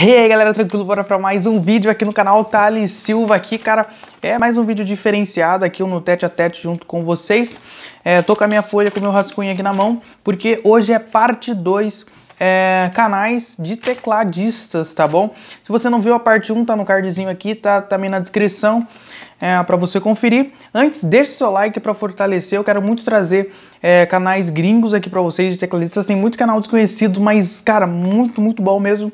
E aí galera, tranquilo? Bora pra mais um vídeo aqui no canal Thales Silva aqui, cara. É mais um vídeo diferenciado aqui, um no tete a tete junto com vocês. É, tô com a minha folha, com o meu rascunho aqui na mão, porque hoje é parte 2 é, canais de tecladistas, tá bom? Se você não viu a parte 1, tá no cardzinho aqui, tá também na descrição é, para você conferir. Antes, deixe seu like para fortalecer, eu quero muito trazer é, canais gringos aqui para vocês de tecladistas. Tem muito canal desconhecido, mas, cara, muito, muito bom mesmo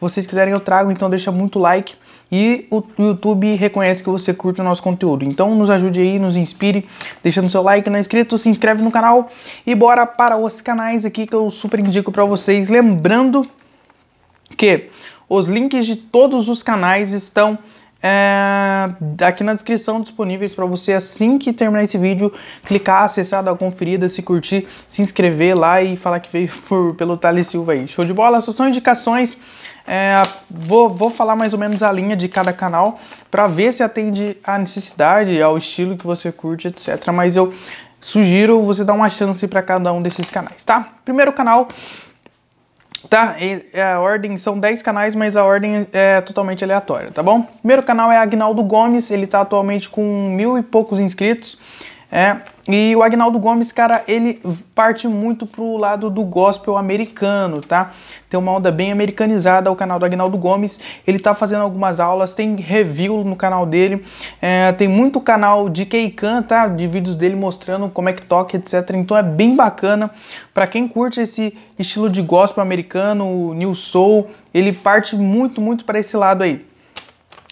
vocês quiserem eu trago, então deixa muito like e o YouTube reconhece que você curte o nosso conteúdo. Então nos ajude aí, nos inspire, deixando seu like, não é inscrito, se inscreve no canal e bora para os canais aqui que eu super indico para vocês, lembrando que os links de todos os canais estão é, aqui na descrição disponíveis para você assim que terminar esse vídeo, clicar, acessar, dar uma conferida, se curtir, se inscrever lá e falar que veio por, pelo Thales Silva aí. Show de bola? Só são indicações é, vou, vou falar mais ou menos a linha de cada canal para ver se atende à necessidade, ao estilo que você curte, etc. Mas eu sugiro você dar uma chance para cada um desses canais, tá? Primeiro canal, tá? É, a ordem são 10 canais, mas a ordem é totalmente aleatória, tá bom? Primeiro canal é Agnaldo Gomes, ele tá atualmente com mil e poucos inscritos. É, e o Agnaldo Gomes, cara, ele parte muito pro lado do gospel americano, tá? Tem uma onda bem americanizada o canal do Agnaldo Gomes. Ele tá fazendo algumas aulas, tem review no canal dele. É, tem muito canal de Keikan, tá? De vídeos dele mostrando como é que toca, etc. Então é bem bacana. para quem curte esse estilo de gospel americano, New Soul, ele parte muito, muito para esse lado aí.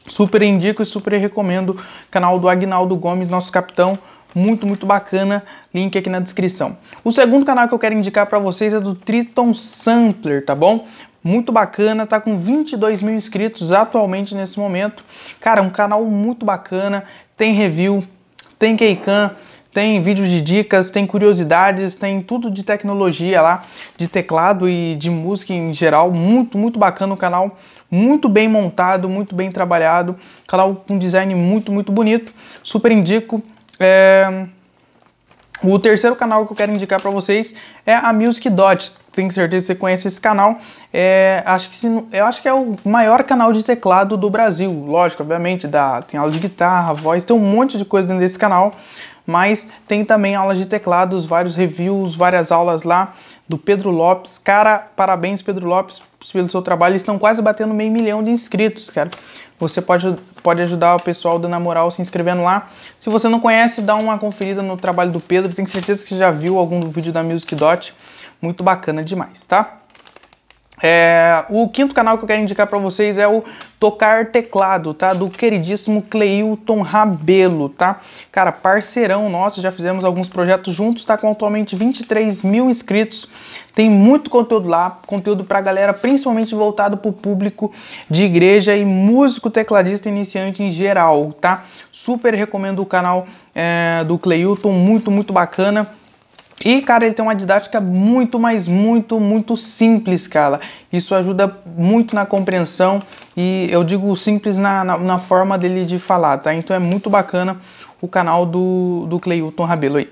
Super indico e super recomendo o canal do Agnaldo Gomes, nosso capitão muito, muito bacana, link aqui na descrição. O segundo canal que eu quero indicar para vocês é do Triton Sampler, tá bom? muito bacana, tá com 22 mil inscritos atualmente nesse momento. Cara, é um canal muito bacana, tem review, tem Keikan, tem vídeos de dicas, tem curiosidades, tem tudo de tecnologia lá, de teclado e de música em geral. Muito, muito bacana o canal, muito bem montado, muito bem trabalhado. Canal com design muito, muito bonito. Super indico. É... O terceiro canal que eu quero indicar para vocês é a Music Dot. Tenho certeza que você conhece esse canal. É, acho que se, eu acho que é o maior canal de teclado do Brasil. Lógico, obviamente, dá, tem aula de guitarra, voz, tem um monte de coisa dentro desse canal. Mas tem também aulas de teclados, vários reviews, várias aulas lá do Pedro Lopes. Cara, parabéns, Pedro Lopes, pelo seu trabalho. Eles estão quase batendo meio milhão de inscritos, cara. Você pode, pode ajudar o pessoal da Namoral se inscrevendo lá. Se você não conhece, dá uma conferida no trabalho do Pedro. Tenho certeza que você já viu algum vídeo da Music Dot. Muito bacana demais, tá? É, o quinto canal que eu quero indicar para vocês é o Tocar Teclado, tá? Do queridíssimo Cleilton Rabelo, tá? Cara, parceirão nosso, já fizemos alguns projetos juntos, tá com atualmente 23 mil inscritos. Tem muito conteúdo lá, conteúdo pra galera, principalmente voltado pro público de igreja e músico tecladista iniciante em geral, tá? Super recomendo o canal é, do Cleilton, muito, muito bacana. E, cara, ele tem uma didática muito, mas muito, muito simples, cara. Isso ajuda muito na compreensão e eu digo simples na, na, na forma dele de falar, tá? Então é muito bacana o canal do, do Cleilton Rabelo aí.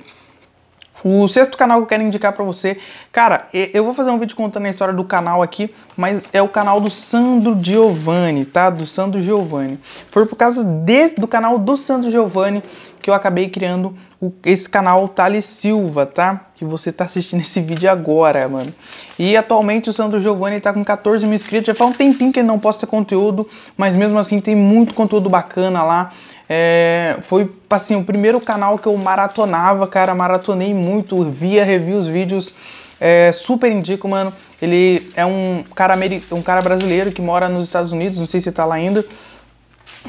O sexto canal que eu quero indicar para você, cara, eu vou fazer um vídeo contando a história do canal aqui, mas é o canal do Sandro Giovanni, tá? Do Sandro Giovanni. Foi por causa do canal do Sandro Giovanni que eu acabei criando o, esse canal Thales Silva, tá? Que você tá assistindo esse vídeo agora, mano. E atualmente o Sandro Giovanni tá com 14 mil inscritos, já faz um tempinho que ele não posta conteúdo, mas mesmo assim tem muito conteúdo bacana lá. É, foi assim, o primeiro canal que eu maratonava, cara, maratonei muito, via, revi os vídeos, é, super indico, mano. Ele é um cara, um cara brasileiro que mora nos Estados Unidos, não sei se tá lá ainda,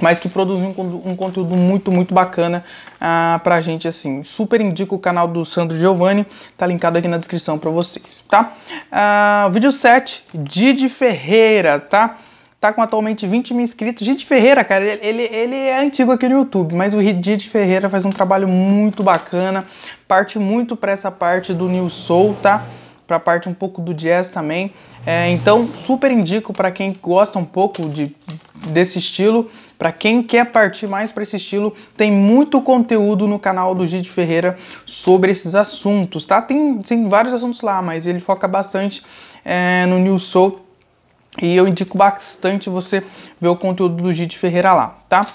mas que produz um, um conteúdo muito, muito bacana ah, pra gente, assim. Super indico o canal do Sandro Giovanni, tá linkado aqui na descrição pra vocês, tá? Ah, vídeo 7, Didi Ferreira, tá? tá com atualmente 20 mil inscritos. Gide Ferreira, cara, ele, ele é antigo aqui no YouTube, mas o Gide Ferreira faz um trabalho muito bacana, parte muito para essa parte do New Soul, tá? Pra parte um pouco do jazz também. É, então, super indico para quem gosta um pouco de, desse estilo, para quem quer partir mais para esse estilo, tem muito conteúdo no canal do Gide Ferreira sobre esses assuntos, tá? Tem, tem vários assuntos lá, mas ele foca bastante é, no New Soul e eu indico bastante você ver o conteúdo do Gide Ferreira lá, tá?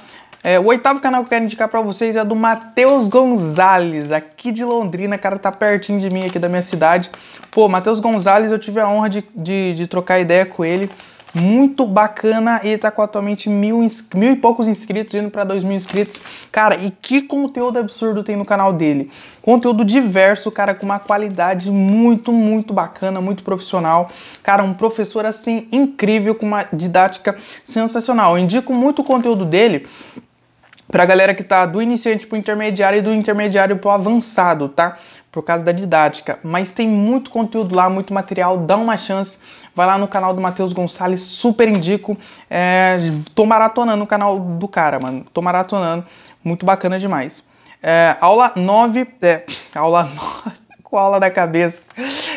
É, o oitavo canal que eu quero indicar para vocês é do Matheus Gonzalez, aqui de Londrina, cara, tá pertinho de mim aqui da minha cidade. Pô, Matheus Gonzalez, eu tive a honra de, de, de trocar ideia com ele muito bacana e tá com atualmente mil, mil e poucos inscritos, indo para dois mil inscritos. Cara, e que conteúdo absurdo tem no canal dele. Conteúdo diverso, cara, com uma qualidade muito, muito bacana, muito profissional. Cara, um professor assim incrível, com uma didática sensacional. Eu indico muito o conteúdo dele para a galera que está do iniciante para o intermediário e do intermediário para o avançado, tá? Por causa da didática. Mas tem muito conteúdo lá, muito material, dá uma chance. Vai lá no canal do Matheus Gonçalves, super indico. É, tô maratonando o canal do cara, mano. Tô maratonando, muito bacana demais. É, aula 9, é, aula 9, com aula da cabeça.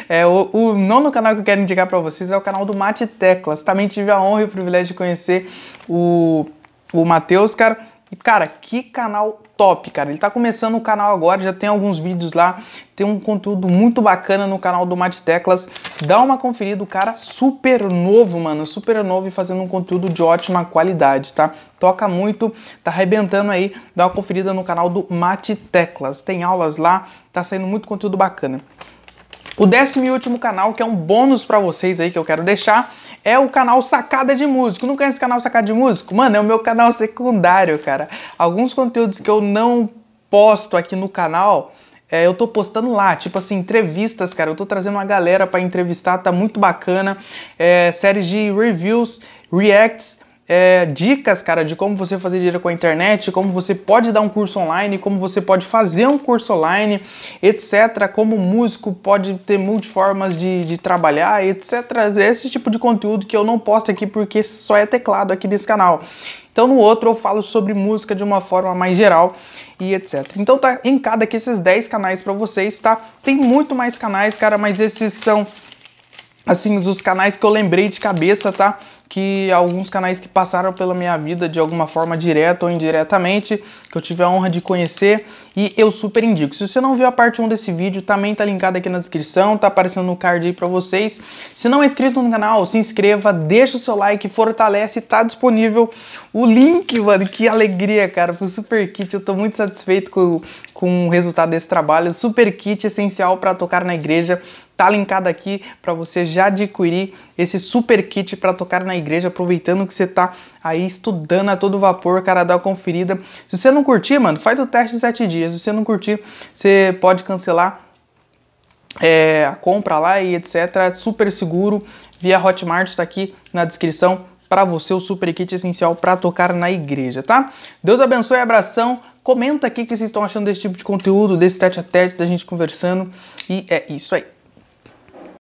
É, o, o nono canal que eu quero indicar para vocês é o canal do Mate Teclas. Também tive a honra e o privilégio de conhecer o, o Matheus, cara e cara, que canal top, cara. Ele tá começando o canal agora, já tem alguns vídeos lá, tem um conteúdo muito bacana no canal do Mate Teclas. Dá uma conferida, o cara é super novo, mano, super novo e fazendo um conteúdo de ótima qualidade, tá? Toca muito, tá arrebentando aí. Dá uma conferida no canal do Mate Teclas. Tem aulas lá, tá saindo muito conteúdo bacana. O décimo e último canal, que é um bônus para vocês aí que eu quero deixar, é o canal Sacada de Músico. Não conhece o canal Sacada de Músico? Mano, é o meu canal secundário, cara. Alguns conteúdos que eu não posto aqui no canal, é, eu tô postando lá, tipo assim, entrevistas, cara. Eu tô trazendo uma galera para entrevistar, tá muito bacana. É, séries de reviews, reacts é, dicas, cara, de como você fazer dinheiro com a internet, como você pode dar um curso online, como você pode fazer um curso online, etc. Como músico pode ter multiformas de, de trabalhar, etc. Esse tipo de conteúdo que eu não posto aqui porque só é teclado aqui desse canal. Então no outro eu falo sobre música de uma forma mais geral e etc. Então tá em cada aqui esses 10 canais para vocês, tá? Tem muito mais canais, cara, mas esses são assim, dos canais que eu lembrei de cabeça, tá? que alguns canais que passaram pela minha vida de alguma forma direta ou indiretamente, que eu tive a honra de conhecer e eu super indico. Se você não viu a parte 1 desse vídeo, também tá linkado aqui na descrição, tá aparecendo no card aí para vocês. Se não é inscrito no canal, se inscreva, deixa o seu like, fortalece, tá disponível o link, mano. Que alegria, cara, pro super kit. Eu tô muito satisfeito com, com o resultado desse trabalho. Super kit essencial para tocar na igreja. Tá linkado aqui para você já adquirir esse super kit para tocar na igreja igreja, aproveitando que você tá aí estudando a todo vapor, cara, dá uma conferida. Se você não curtir, mano, faz o teste de 7 dias. Se você não curtir, você pode cancelar é, a compra lá e etc. Super seguro via Hotmart, está aqui na descrição para você o super kit essencial para tocar na igreja, tá? Deus abençoe, abração. Comenta aqui o que vocês estão achando desse tipo de conteúdo, desse tete a tete, da gente conversando. E é isso aí.